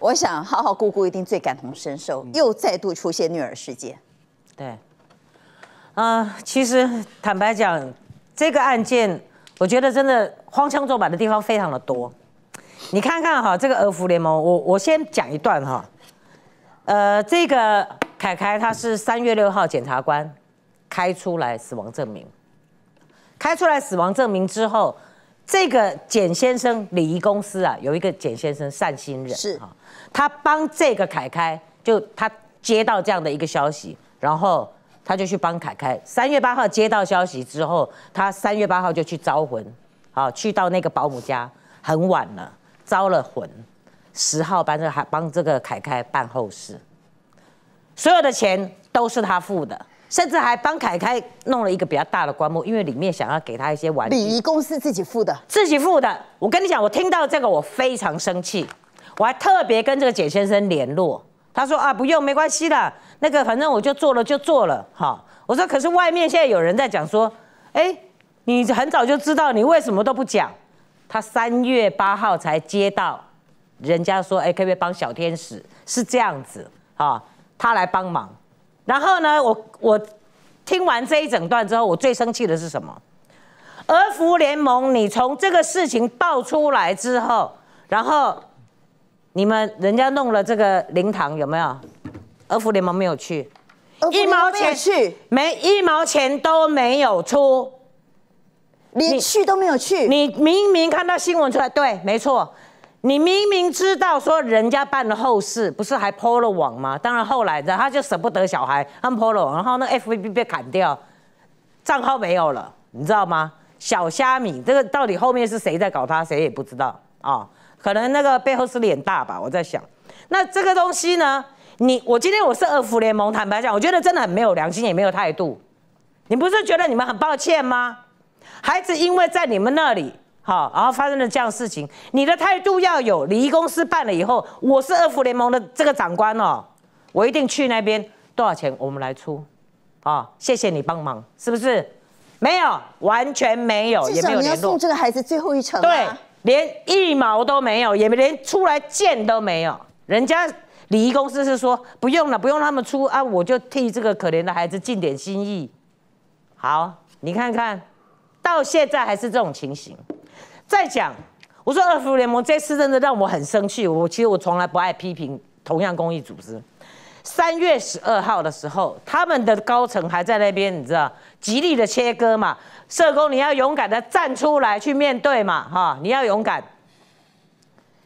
我想，浩浩姑姑一定最感同身受，又再度出现虐儿事件。对，啊，其实坦白讲，这个案件，我觉得真的荒腔作板的地方非常的多。你看看哈，这个儿福联盟，我我先讲一段哈，呃，这个凯凯他是三月六号，检察官开出来死亡证明，开出来死亡证明之后。这个简先生礼仪公司啊，有一个简先生善心人是他帮这个凯凯，就他接到这样的一个消息，然后他就去帮凯凯。三月八号接到消息之后，他三月八号就去招魂，好去到那个保姆家，很晚了，招了魂，十号帮这还帮这个凯凯办后事，所有的钱都是他付的。甚至还帮凯凯弄了一个比较大的棺木，因为里面想要给他一些玩具。礼仪公司自己付的，自己付的。我跟你讲，我听到这个我非常生气，我还特别跟这个简先生联络，他说啊，不用，没关系的，那个反正我就做了就做了，哈。我说可是外面现在有人在讲说，哎，你很早就知道，你为什么都不讲？他三月八号才接到，人家说，哎，可不可以帮小天使，是这样子，哈，他来帮忙。然后呢，我我听完这一整段之后，我最生气的是什么？俄服联盟，你从这个事情爆出来之后，然后你们人家弄了这个灵堂有没有？俄服联盟没有去，一毛钱去没，一毛钱都没有出，连去都没有去。你明明看到新闻出来，对，没错。你明明知道说人家办了后事，不是还剖了网吗？当然后来后他就舍不得小孩，他剖了，然后那 F V B 被砍掉，账号没有了，你知道吗？小虾米，这个到底后面是谁在搞他，谁也不知道啊。可能那个背后是脸大吧，我在想。那这个东西呢？你我今天我是二福联盟，坦白讲，我觉得真的很没有良心，也没有态度。你不是觉得你们很抱歉吗？孩子因为在你们那里。好，然后发生了这样的事情，你的态度要有。礼仪公司办了以后，我是二福联盟的这个长官哦，我一定去那边。多少钱我们来出，啊，谢谢你帮忙，是不是？没有，完全没有，也没有联络。你要送这个孩子最后一程。对，连一毛都没有，也连出来见都没有。人家礼仪公司是说不用了，不用他们出啊，我就替这个可怜的孩子尽点心意。好，你看看到现在还是这种情形。再讲，我说二福联盟这次真的让我很生气。我其实我从来不爱批评同样公益组织。三月十二号的时候，他们的高层还在那边，你知道，极力的切割嘛。社工你要勇敢的站出来去面对嘛，哈，你要勇敢。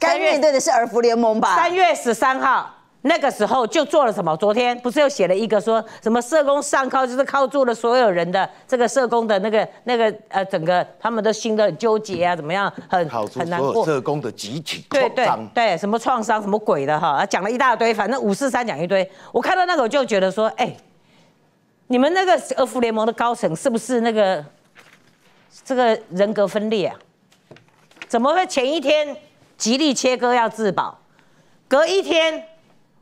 该面对的是二福联盟吧。三月十三号。那个时候就做了什么？昨天不是又写了一个说什么社工上靠就是靠住了所有人的这个社工的那个那个呃整个他们的心都很纠结啊，怎么样很很难过？社工的集体对对对，什么创伤什么鬼的哈，讲了一大堆，反正五四三讲一堆。我看到那个我就觉得说，哎，你们那个俄福联盟的高层是不是那个这个人格分裂啊？怎么会前一天极力切割要自保，隔一天？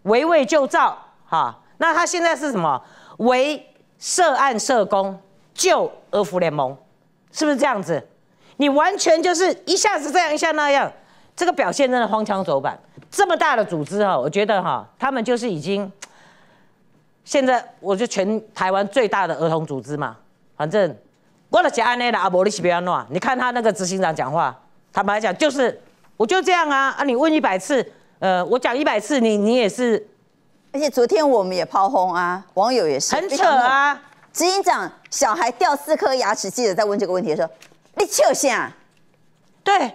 围魏救赵，哈，那他现在是什么？为涉案社工，救俄服联盟，是不是这样子？你完全就是一下子这样，一下那样，这个表现真的荒腔走板。这么大的组织，哈，我觉得哈，他们就是已经，现在我就全台湾最大的儿童组织嘛，反正的了安内的阿伯，你西不要乱。你看他那个执行长讲话，他本讲就是，我就这样啊，啊，你问一百次。呃，我讲一百次，你你也是，而且昨天我们也抛轰啊，网友也是，很扯啊。执行长小孩掉四颗牙齿，记者在问这个问题的时候，你笑啥？对，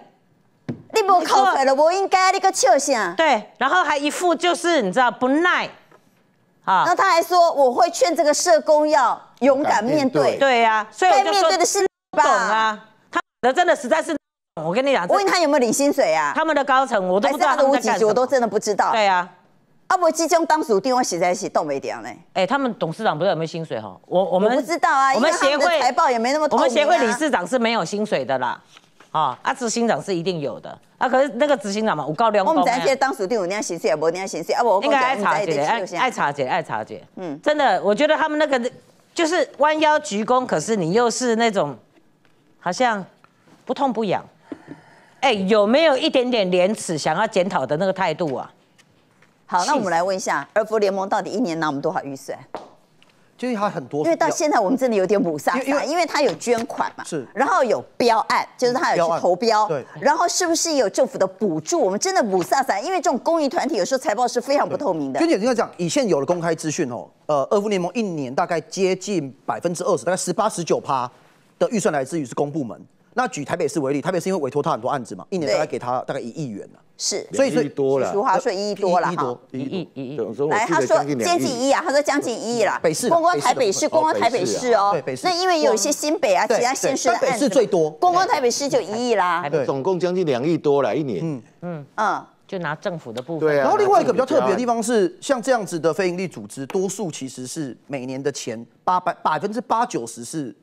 你不扣分了，我应该你个笑啥？对，然后还一副就是你知道不耐啊。那他还说我会劝这个社工要勇敢面对，对呀，所以面对的是吧？懂啊，他的，真的实在是。我跟你讲，我问他有没有领薪水啊？他们的高层，我都不知道他们在干什么。我都真的不知道。对啊。啊，不，即将当属定会写在一起，都没点呢。哎，他们董事长不知道有没有薪水哈？我我们不知道啊。我们协会财报也没那么。我们协会理事长是没有薪水的啦。啊，阿执行长是一定有的。啊，可是那个执行长嘛，五高两公。我们直接当属定有哪样薪水也无那样薪水啊！我应该爱查姐，爱爱查姐，爱查姐。嗯，真的，我觉得他们那个就是弯腰鞠躬，可是你又是那种好像不痛不痒。哎，有没有一点点廉耻，想要检讨的那个态度啊？好，那我们来问一下，二福联盟到底一年拿我们多少预算？就是他很多，因为到现在我们真的有点补撒因为因为他有捐款嘛，是，然后有标案，就是他有去投标，对，然后是不是有政府的补助？我们真的补撒散，因为这种公益团体有时候财报是非常不透明的。娟姐应该讲，以现有的公开资讯哦，呃，二福联盟一年大概接近百分之二十，大概十八、十九趴的预算来自于是公部门。那举台北市为例，台北市因为委托他很多案子嘛，一年大概给他大概一亿元了。是，所以多以，俗话说一亿多了哈。一亿一亿，有他说接近一亿啊，他说将近一亿了。北市，光台北市，公光台北市哦。那因为有一些新北啊，其他县市的案子最多。公光台北市就一亿啦。总共将近两亿多了，一年。嗯嗯嗯，就拿政府的部分。对啊。然后另外一个比较特别的地方是，像这样子的非营利组织，多数其实是每年的钱八百百分之八九十是。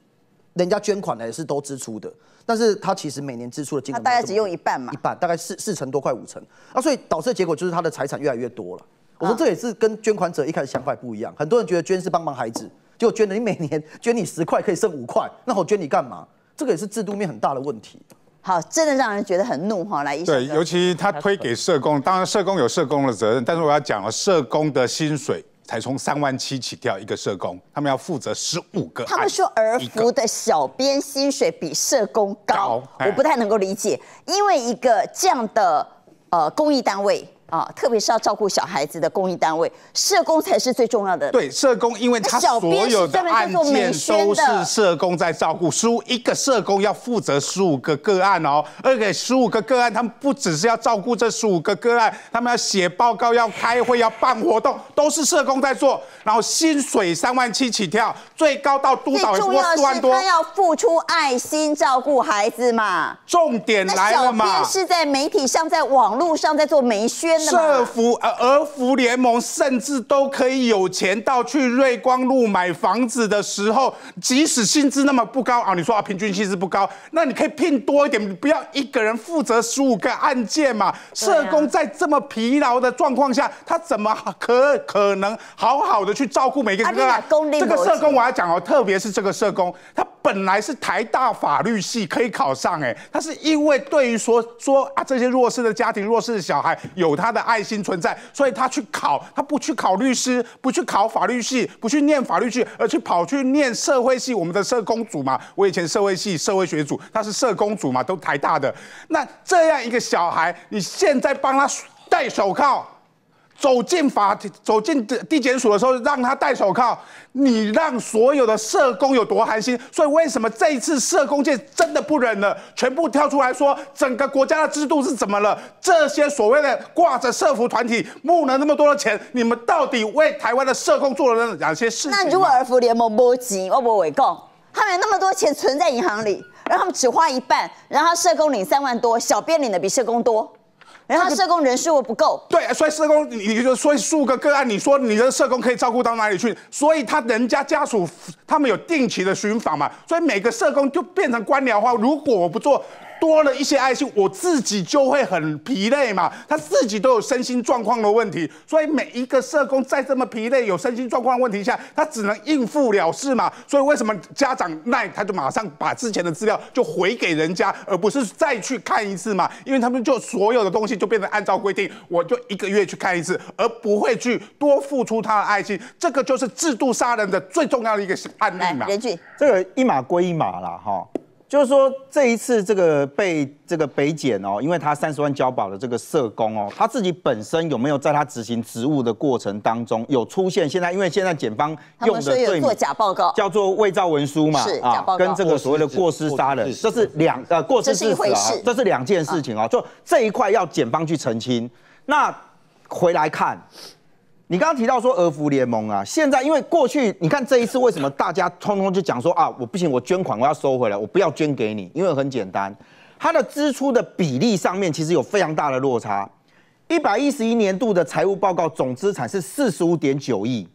人家捐款呢也是都支出的，但是他其实每年支出的金额，他大概只用一半嘛，一半大概四四成多快五成啊，所以导致的结果就是他的财产越来越多了。我说这也是跟捐款者一开始想法不一样，很多人觉得捐是帮忙孩子，就捐了，你每年捐你十块可以剩五块，那我捐你干嘛？这个也是制度面很大的问题。好，真的让人觉得很怒哈，来一，对，尤其他推给社工，当然社工有社工的责任，但是我要讲了，社工的薪水。才从三万七起跳，一个社工，他们要负责十五个。他们说儿福的小编薪水比社工高，我不太能够理解，因为一个这样的呃公益单位。啊，特别是要照顾小孩子的公益单位，社工才是最重要的。对，社工因为他所有的案件都是社工在照顾，十五个社工要负责十五个个案哦。而且十五个个案，他们不只是要照顾这十五个个案，他们要写报告、要开会、要办活动，都是社工在做。然后薪水三万七起跳，最高到督导有四万多。他要付出爱心照顾孩子嘛？重点来了嘛？那小是在媒体上、在网络上在做媒宣。社服呃，儿服联盟甚至都可以有钱到去瑞光路买房子的时候，即使薪资那么不高啊，你说啊，平均薪资不高，那你可以聘多一点，不要一个人负责十五个案件嘛。社工在这么疲劳的状况下，他怎么可可能好好的去照顾每个个啊？这个社工我要讲哦，特别是这个社工，他本来是台大法律系可以考上哎，他是因为对于说说啊，这些弱势的家庭、弱势的小孩有他。他的爱心存在，所以他去考，他不去考律师，不去考法律系，不去念法律系，而去跑去念社会系。我们的社工组嘛，我以前社会系社会学组，他是社工组嘛，都台大的。那这样一个小孩，你现在帮他戴手铐？走进法庭、走进地检署的时候，让他戴手铐，你让所有的社工有多寒心？所以为什么这一次社工界真的不忍了，全部跳出来说整个国家的制度是怎么了？这些所谓的挂着社服团体募了那么多的钱，你们到底为台湾的社工做了哪些事情？那如果儿服联盟波及，会不会围攻？他们有那么多钱存在银行里，然后他们只花一半，然后社工领三万多，小编领的比社工多。然后他社工人数不够，对，所以社工，你就所以数个个案，你说你的社工可以照顾到哪里去？所以他人家家属他们有定期的巡访嘛，所以每个社工就变成官僚化。如果我不做。多了一些爱心，我自己就会很疲累嘛。他自己都有身心状况的问题，所以每一个社工在这么疲累、有身心状况的问题下，他只能应付了事嘛。所以为什么家长耐，他就马上把之前的资料就回给人家，而不是再去看一次嘛？因为他们就所有的东西就变成按照规定，我就一个月去看一次，而不会去多付出他的爱心。这个就是制度杀人的最重要的一个案例嘛。这个一码归一码啦，哈。就是说，这一次这个被这个北检哦，因为他三十万交保的这个社工哦，他自己本身有没有在他执行职务的过程当中有出现？现在因为现在检方用的罪名叫做伪造文书嘛，是啊，跟这个所谓的过失杀人，这是两呃过失，这是一回事，这是两件事情哦，就这一块要检方去澄清。那回来看。你刚刚提到说俄服联盟啊，现在因为过去，你看这一次为什么大家通通就讲说啊，我不行，我捐款我要收回来，我不要捐给你，因为很简单，它的支出的比例上面其实有非常大的落差，一百一十一年度的财务报告总资产是四十五点九亿。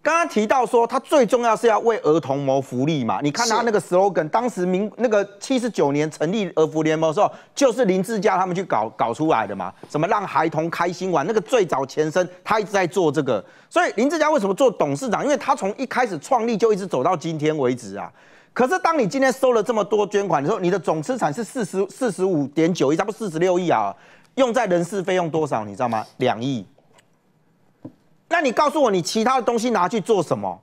刚刚提到说，他最重要是要为儿童谋福利嘛？你看他那个 slogan，当时民那个七十九年成立儿福联盟的时候，就是林志佳他们去搞搞出来的嘛？什么让孩童开心玩？那个最早前身他一直在做这个，所以林志佳为什么做董事长？因为他从一开始创立就一直走到今天为止啊。可是当你今天收了这么多捐款的时候，你的总资产是四十四十五点九亿，才不四十六亿啊？用在人事费用多少？你知道吗？两亿。那你告诉我，你其他的东西拿去做什么？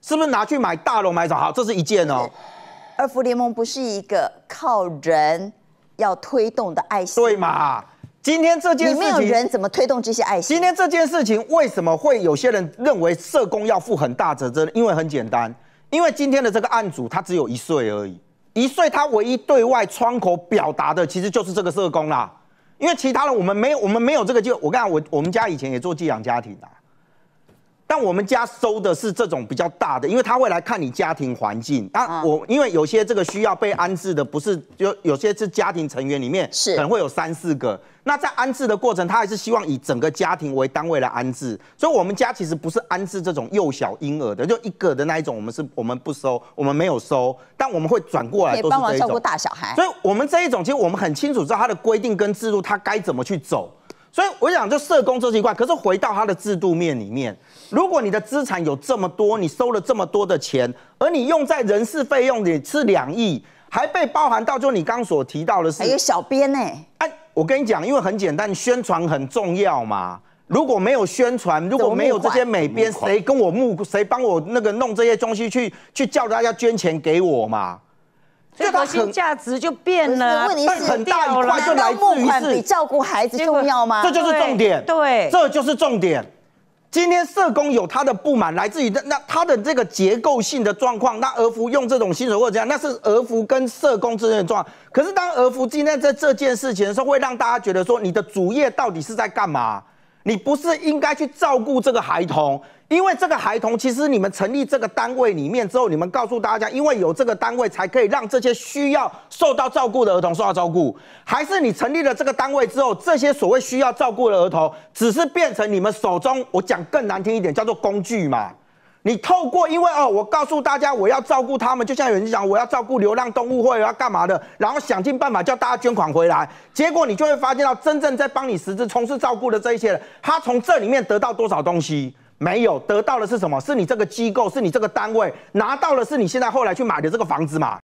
是不是拿去买大楼买走？好，这是一件哦。二福联盟不是一个靠人要推动的爱心，对嘛？今天这件事情，你没有人怎么推动这些爱心？今天这件事情为什么会有些人认为社工要负很大责任？因为很简单，因为今天的这个案主他只有一岁而已，一岁他唯一对外窗口表达的其实就是这个社工啦。因为其他的我们没有，我们没有这个就我讲我我们家以前也做寄养家庭的。但我们家收的是这种比较大的，因为他会来看你家庭环境。那我因为有些这个需要被安置的，不是有有些是家庭成员里面是可能会有三四个。那在安置的过程，他还是希望以整个家庭为单位来安置。所以我们家其实不是安置这种幼小婴儿的，就一个的那一种，我们是我们不收，我们没有收。但我们会转过来都这一种。帮忙照顾大小孩。所以我们这一种，其实我们很清楚知道它的规定跟制度，它该怎么去走。所以我想，就社工这一块，可是回到他的制度面里面，如果你的资产有这么多，你收了这么多的钱，而你用在人事费用也是两亿，还被包含到，就你刚所提到的是，还有小编呢？哎，我跟你讲，因为很简单，宣传很重要嘛。如果没有宣传，如果没有这些美编，谁跟我募，谁帮我那个弄这些东西去去叫大家捐钱给我嘛？所以核心价值就变了，问题很大，块就来自于是照顾孩子重要吗？这就是重点，对，这就是重点。今天社工有他的不满，来自于那他的这个结构性的状况。那儿福用这种薪水或这样，那是儿福跟社工之间的状况。可是当儿福今天在这件事情的时候，会让大家觉得说，你的主业到底是在干嘛？你不是应该去照顾这个孩童，因为这个孩童其实你们成立这个单位里面之后，你们告诉大家，因为有这个单位才可以让这些需要受到照顾的儿童受到照顾，还是你成立了这个单位之后，这些所谓需要照顾的儿童只是变成你们手中，我讲更难听一点，叫做工具嘛？你透过，因为哦，我告诉大家我要照顾他们，就像有人讲我要照顾流浪动物，或者要干嘛的，然后想尽办法叫大家捐款回来。结果你就会发现到，真正在帮你实质从事照顾的这一些人，他从这里面得到多少东西？没有得到的是什么？是你这个机构，是你这个单位拿到的是你现在后来去买的这个房子嘛？